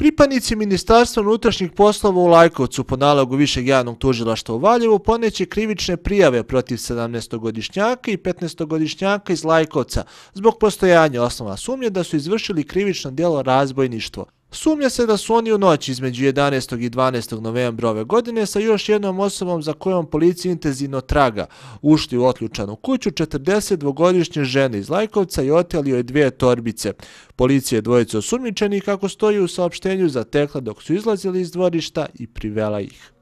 Pripadnici Ministarstva unutrašnjih poslova u Lajkovcu po nalogu Višeg javnog tužilaštva u Valjevu poneće krivične prijave protiv 17-godišnjaka i 15-godišnjaka iz Lajkovca zbog postojanja osnova sumnje da su izvršili krivično djelo razbojništvo. Sumnja se da su oni u noći između 11. i 12. novembra ove godine sa još jednom osobom za kojom policija intenzivno traga ušli u otljučanu kuću 42-godišnje žene iz Lajkovca i otelio je dvije torbice. Policija je dvojica osumničenih kako stoji u saopštenju zatekla dok su izlazili iz dvorišta i privela ih.